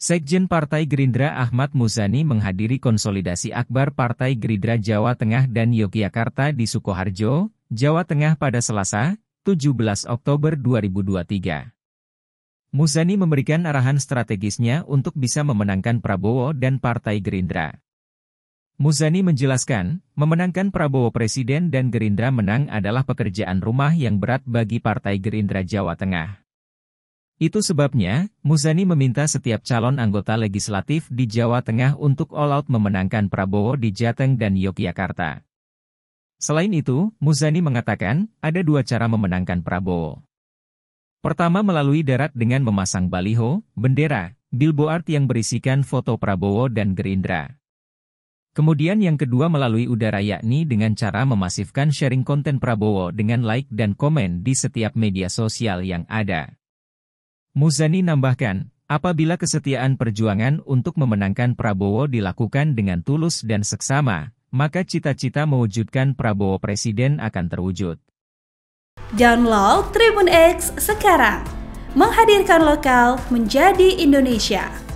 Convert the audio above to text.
Sekjen Partai Gerindra Ahmad Muzani menghadiri konsolidasi akbar Partai Gerindra Jawa Tengah dan Yogyakarta di Sukoharjo, Jawa Tengah pada Selasa, 17 Oktober 2023. Muzani memberikan arahan strategisnya untuk bisa memenangkan Prabowo dan Partai Gerindra. Muzani menjelaskan, memenangkan Prabowo Presiden dan Gerindra menang adalah pekerjaan rumah yang berat bagi Partai Gerindra Jawa Tengah. Itu sebabnya, Muzani meminta setiap calon anggota legislatif di Jawa Tengah untuk all out memenangkan Prabowo di Jateng dan Yogyakarta. Selain itu, Muzani mengatakan, ada dua cara memenangkan Prabowo. Pertama melalui darat dengan memasang baliho, bendera, billboard yang berisikan foto Prabowo dan Gerindra. Kemudian yang kedua melalui udara yakni dengan cara memasifkan sharing konten Prabowo dengan like dan komen di setiap media sosial yang ada. Muzani nambahkan, apabila kesetiaan perjuangan untuk memenangkan Prabowo dilakukan dengan tulus dan seksama, maka cita-cita mewujudkan Prabowo Presiden akan terwujud. Download Tribun X sekarang, menghadirkan lokal menjadi Indonesia.